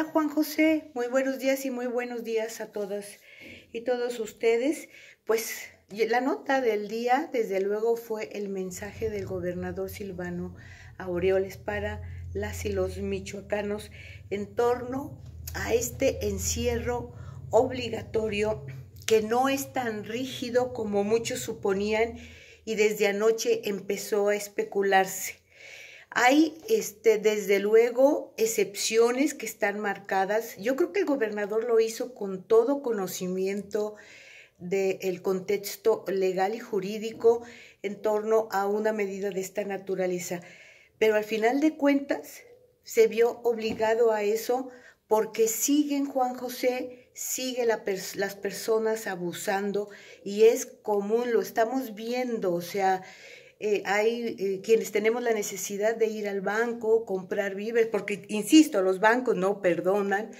Hola Juan José, muy buenos días y muy buenos días a todas y todos ustedes. Pues la nota del día, desde luego, fue el mensaje del gobernador Silvano Aureoles para las y los michoacanos en torno a este encierro obligatorio que no es tan rígido como muchos suponían y desde anoche empezó a especularse. Hay, este, desde luego, excepciones que están marcadas. Yo creo que el gobernador lo hizo con todo conocimiento del contexto legal y jurídico en torno a una medida de esta naturaleza. Pero al final de cuentas, se vio obligado a eso porque siguen Juan José, sigue las personas abusando y es común, lo estamos viendo, o sea, eh, hay eh, quienes tenemos la necesidad de ir al banco, comprar víveres, porque, insisto, los bancos no perdonan,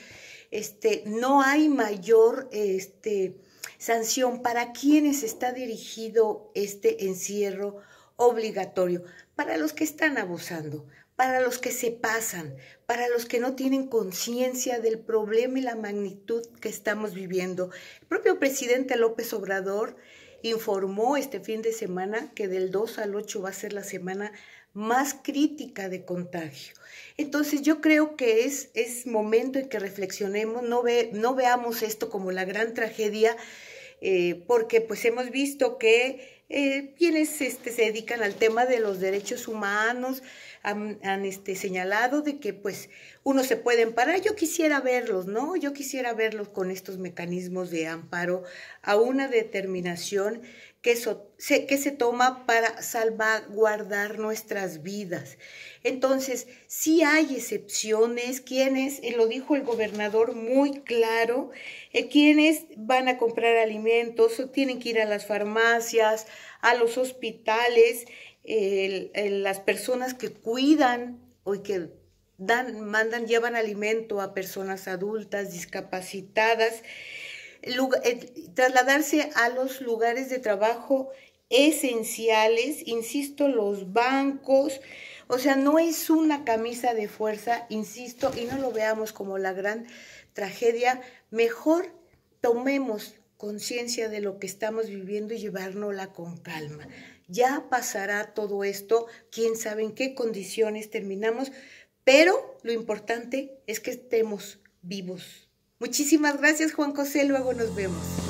este, no hay mayor este, sanción para quienes está dirigido este encierro obligatorio, para los que están abusando, para los que se pasan, para los que no tienen conciencia del problema y la magnitud que estamos viviendo. El propio presidente López Obrador informó este fin de semana que del 2 al 8 va a ser la semana más crítica de contagio. Entonces yo creo que es, es momento en que reflexionemos, no, no veamos esto como la gran tragedia, eh, porque pues hemos visto que eh, quienes este, se dedican al tema de los derechos humanos han, este, señalado de que pues uno se puede amparar. Yo quisiera verlos, ¿no? Yo quisiera verlos con estos mecanismos de amparo a una determinación que, se, que se toma para salvaguardar nuestras vidas. Entonces, si hay excepciones, quienes, eh, lo dijo el gobernador muy claro, eh, quienes van a comprar alimentos o tienen que ir a las farmacias, a los hospitales, las personas que cuidan o que dan, mandan, llevan alimento a personas adultas, discapacitadas. Eh, trasladarse a los lugares de trabajo esenciales, insisto, los bancos, o sea, no es una camisa de fuerza, insisto, y no lo veamos como la gran tragedia, mejor tomemos conciencia de lo que estamos viviendo y llevárnosla con calma. Ya pasará todo esto, quién sabe en qué condiciones terminamos, pero lo importante es que estemos vivos. Muchísimas gracias Juan José, luego nos vemos.